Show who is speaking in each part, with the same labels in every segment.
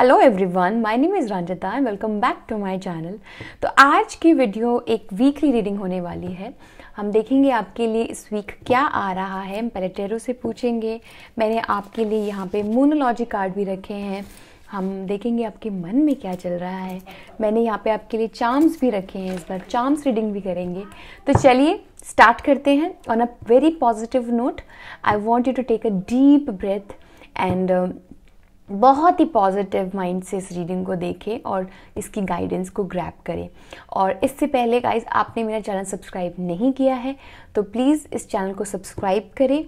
Speaker 1: Hello everyone my name is Ranjita and welcome back to my channel तो आज की video एक वीकली रीडिंग होने वाली है हम देखेंगे आपके लिए इस वीक क्या आ रहा है हम टेरो से पूछेंगे मैंने आपके लिए यहाँ पे मोनोलॉजी कार्ड भी रखे हैं हम देखेंगे आपके मन में क्या चल रहा है मैंने यहाँ पे आपके लिए चार्म्स भी रखे हैं इस बार चार्म्स रीडिंग भी करेंगे तो चलिए स्टार्ट करते हैं on a very positive note I want you to take a deep breath and बहुत ही पॉजिटिव माइंड से इस रीडिंग को देखें और इसकी गाइडेंस को ग्रैप करें और इससे पहले गाइस आपने मेरा चैनल सब्सक्राइब नहीं किया है तो प्लीज़ इस चैनल को सब्सक्राइब करें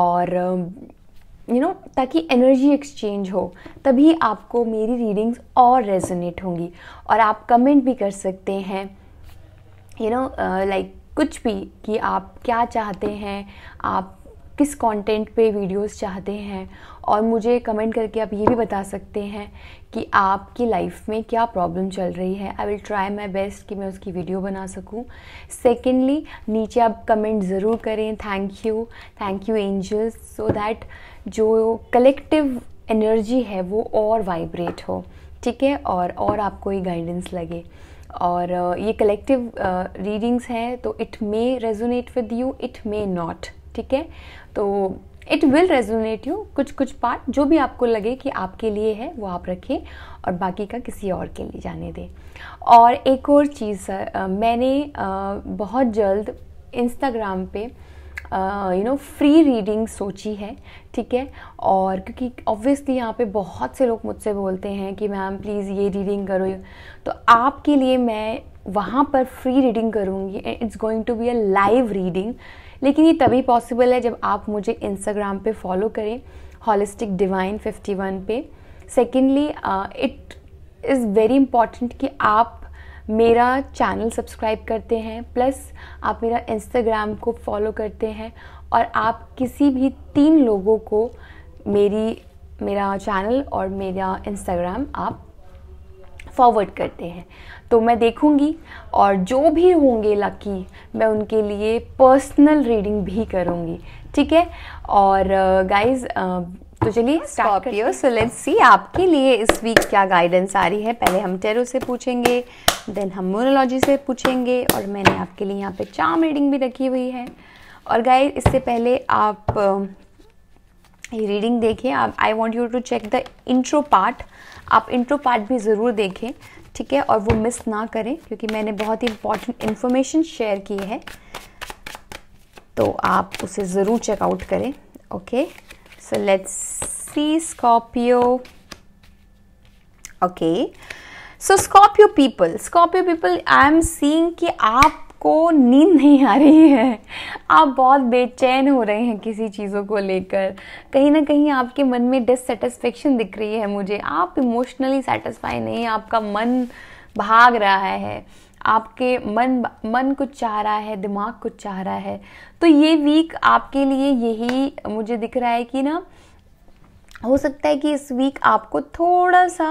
Speaker 1: और यू um, नो ताकि एनर्जी एक्सचेंज हो तभी आपको मेरी रीडिंग्स और रेजोनेट होंगी और आप कमेंट भी कर सकते हैं यू नो लाइक कुछ भी कि आप क्या चाहते हैं आप किस कंटेंट पे वीडियोस चाहते हैं और मुझे कमेंट करके आप ये भी बता सकते हैं कि आपकी लाइफ में क्या प्रॉब्लम चल रही है I will try my best कि मैं उसकी वीडियो बना सकूं सेकेंडली नीचे आप कमेंट ज़रूर करें thank you thank you angels so that जो कलेक्टिव एनर्जी है वो और वाइब्रेट हो ठीक है और और आपको ये गाइडेंस लगे और ये कलेक्टिव रीडिंग्स हैं तो it may resonate with you it may not ठीक है तो इट विल रेजोनेट यू कुछ कुछ पार्ट जो भी आपको लगे कि आपके लिए है वो आप रखें और बाकी का किसी और के लिए जाने दें और एक और चीज़ सर मैंने बहुत जल्द इंस्टाग्राम पे यू नो फ्री रीडिंग सोची है ठीक है और क्योंकि ऑब्वियसली यहाँ पे बहुत से लोग मुझसे बोलते हैं कि मैम प्लीज़ ये रीडिंग करो तो आपके लिए मैं वहाँ पर फ्री रीडिंग करूँगी it's going to be a live reading लेकिन ये तभी पॉसिबल है जब आप मुझे इंस्टाग्राम पे फॉलो करें हॉलिस्टिक डिवाइन 51 पे secondly it is very important कि आप मेरा चैनल सब्सक्राइब करते हैं प्लस आप मेरा इंस्टाग्राम को फॉलो करते हैं और आप किसी भी तीन लोगों को मेरी मेरा चैनल और मेरा इंस्टाग्राम आप फॉरवर्ड करते हैं तो मैं देखूँगी और जो भी होंगे लकी मैं उनके लिए पर्सनल रीडिंग भी करूँगी ठीक है और गाइज uh, uh, तो चलिए स्कॉर्पियो सो लेट्स सी आपके लिए इस वीक क्या गाइडेंस आ रही है पहले हम टेरो से पूछेंगे देन हम मोनोलॉजी से पूछेंगे और मैंने आपके लिए यहाँ पे चार रीडिंग भी रखी हुई है और गाइज इससे पहले आप uh, ये रीडिंग देखिए आप I want you to check the intro part आप इंट्रो पार्ट भी ज़रूर देखें ठीक है और वो मिस ना करें क्योंकि मैंने बहुत ही इंपॉर्टेंट इन्फॉर्मेशन शेयर की है तो आप उसे ज़रूर चेकआउट करें okay so let's see Scorpio okay so Scorpio people Scorpio people I am seeing कि आप आपको नींद नहीं आ रही है आप बहुत बेचैन हो रहे हैं किसी चीज़ों को लेकर कहीं ना कहीं आपके मन में डिससेटिस्फेक्शन दिख रही है मुझे आप इमोशनली सेटिस्फाई नहीं आपका मन भाग रहा है आपके मन मन कुछ चाह रहा है दिमाग कुछ चाह रहा है तो ये वीक आपके लिए यही मुझे दिख रहा है कि ना हो सकता है कि इस वीक आपको थोड़ा सा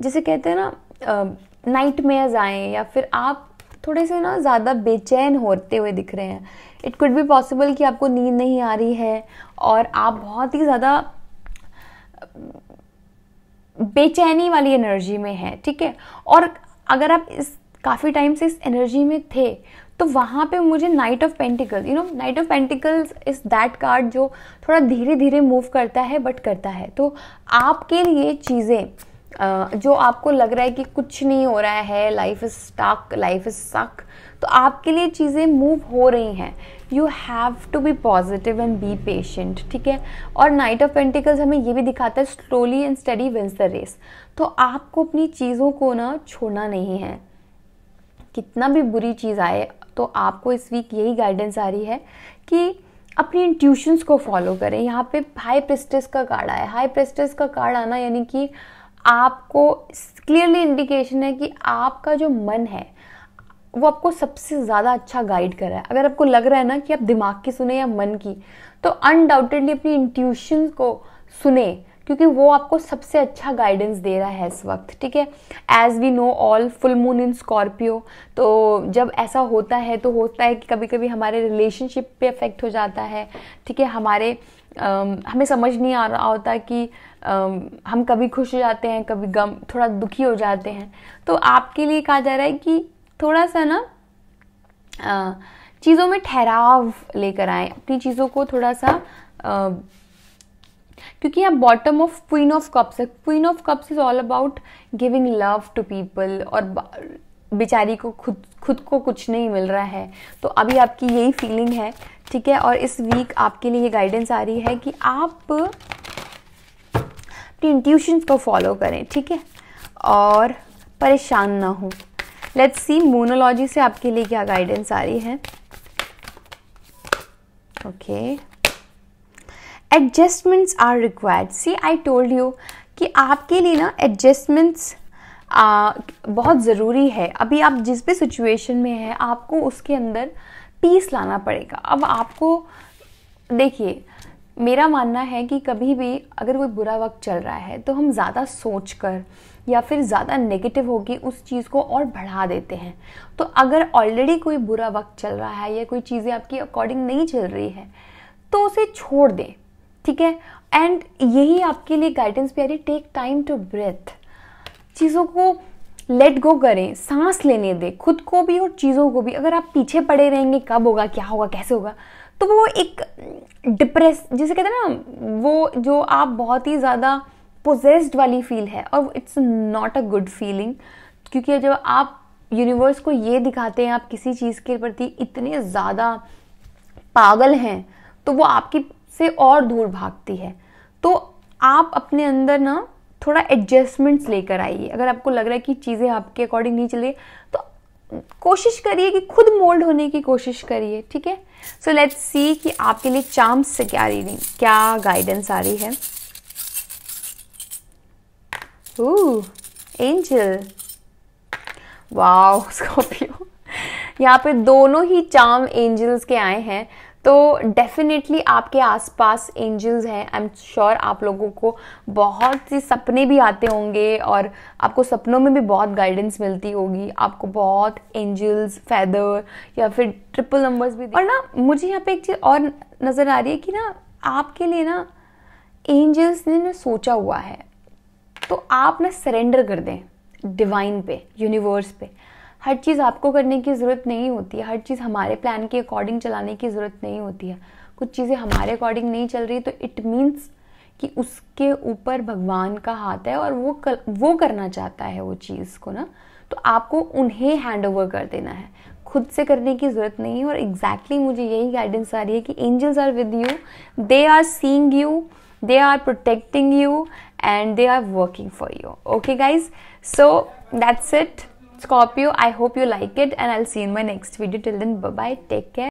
Speaker 1: जैसे कहते हैं ना नाइट मेयर्स आए या फिर आप थोड़े से ना ज़्यादा बेचैन होते हुए दिख रहे हैं इट कुड भी पॉसिबल कि आपको नींद नहीं आ रही है और आप बहुत ही ज़्यादा बेचैनी वाली एनर्जी में है ठीक है और अगर आप इस काफ़ी टाइम से इस एनर्जी में थे तो वहाँ पे मुझे Knight of Pentacles you know Knight of Pentacles is that card जो थोड़ा धीरे धीरे मूव करता है बट करता है तो आपके लिए चीज़ें जो आपको लग रहा है कि कुछ नहीं हो रहा है life is stuck life is suck तो आपके लिए चीज़ें मूव हो रही हैं you have to be positive and be patient ठीक है और नाइट ऑफ पेंटिकल्स हमें ये भी दिखाता है slowly and steady wins the race तो आपको अपनी चीज़ों को ना छोड़ना नहीं है कितना भी बुरी चीज़ आए तो आपको इस वीक यही गाइडेंस आ रही है कि अपनी इंट्यूशंस को फॉलो करें यहाँ पे हाई प्रेस्टेस का कार्ड आया हाई प्रेस्टेस का कार्ड आना यानी कि आपको क्लियरली इंडिकेशन है कि आपका जो मन है वो आपको सबसे ज़्यादा अच्छा गाइड कर रहा है अगर आपको लग रहा है ना कि आप दिमाग की सुने या मन की तो अनडाउटेडली अपनी इंट्यूशन को सुने क्योंकि वो आपको सबसे अच्छा गाइडेंस दे रहा है इस वक्त ठीक है as we know all full moon in Scorpio तो जब ऐसा होता है तो होता है कि कभी कभी हमारे रिलेशनशिप पे अफेक्ट हो जाता है ठीक है हमारे हमें समझ नहीं आ रहा होता कि हम कभी खुश हो जाते हैं कभी गम थोड़ा दुखी हो जाते हैं तो आपके लिए कहा जा रहा है कि थोड़ा सा ना चीज़ों में ठहराव लेकर आए अपनी चीज़ों को थोड़ा सा क्योंकि आप bottom of Queen of Cups है Queen of Cups is all about giving love to people और बेचारी को खुद खुद को कुछ नहीं मिल रहा है तो अभी आपकी यही फीलिंग है ठीक है और इस वीक आपके लिए ये गाइडेंस आ रही है कि आप अपनी इंट्यूशन को फॉलो करें ठीक है और परेशान ना हो लेट्स सी मोनोलॉजी से आपके लिए क्या गाइडेंस आ रही है okay adjustments are required see I told you कि आपके लिए ना एडजस्टमेंट्स बहुत ज़रूरी है अभी आप जिस भी सिचुएशन में हैं आपको उसके अंदर पीस लाना पड़ेगा अब आपको देखिए मेरा मानना है कि कभी भी अगर कोई बुरा वक्त चल रहा है तो हम ज़्यादा सोच कर या फिर ज़्यादा नेगेटिव होगी उस चीज़ को और बढ़ा देते हैं तो अगर ऑलरेडी कोई बुरा वक्त चल रहा है या कोई चीज़ें आपकी अकॉर्डिंग नहीं चल रही है तो उसे छोड़ दें ठीक है एंड यही आपके लिए गाइडेंस प्यारी टेक टाइम टू ब्रेथ चीज़ों को लेट गो करें सांस लेने दें खुद को भी और चीज़ों को भी अगर आप पीछे पड़े रहेंगे कब होगा क्या होगा कैसे होगा तो वो एक डिप्रेस जिसे कहते हैं ना वो जो आप बहुत ही ज़्यादा पोजेस्ड वाली फील है और it's not a good feeling क्योंकि जब आप यूनिवर्स को ये दिखाते हैं आप किसी चीज़ के प्रति इतने ज़्यादा पागल हैं तो वो आपकी से और दूर भागती है तो आप अपने अंदर ना थोड़ा एडजस्टमेंट्स लेकर आइए अगर आपको लग रहा है कि चीज़ें आपके अकॉर्डिंग नहीं चल रही तो कोशिश करिए कि खुद मोल्ड होने की कोशिश करिए ठीक है सो लेट्स सी कि आपके लिए चांस से क्या रीडिंग क्या गाइडेंस आ रही है एंजल वाओ स्कॉर्पियो यहाँ पे दोनों ही चाम एंजल्स के आए हैं तो डेफिनेटली आपके आसपास एंजल्स हैं आई एम श्योर आप लोगों को बहुत से सपने भी आते होंगे और आपको सपनों में भी बहुत गाइडेंस मिलती होगी आपको बहुत एंजल्स फैदर या फिर ट्रिपल नंबर्स भी और ना मुझे यहाँ पे एक चीज़ और नज़र आ रही है कि ना आपके लिए ना एंजल्स ने ना सोचा हुआ है तो आप ना सरेंडर कर दें डिवाइन पे यूनिवर्स पे हर चीज़ आपको करने की ज़रूरत नहीं होती है हर चीज़ हमारे प्लान के अकॉर्डिंग चलाने की ज़रूरत नहीं होती है कुछ चीज़ें हमारे अकॉर्डिंग नहीं चल रही तो इट मीन्स कि उसके ऊपर भगवान का हाथ है और वो कर, वो करना चाहता है वो चीज़ को ना तो आपको उन्हें हैंड ओवर कर देना है खुद से करने की ज़रूरत नहीं है और एग्जैक्टली exactly मुझे यही गाइडेंस आ रही है कि angels are with you they are seeing you they are protecting you and they are working for you okay guys so that's it Scorpio, I hope you like it and I'll see you in my next video. Till then, bye bye. Take care.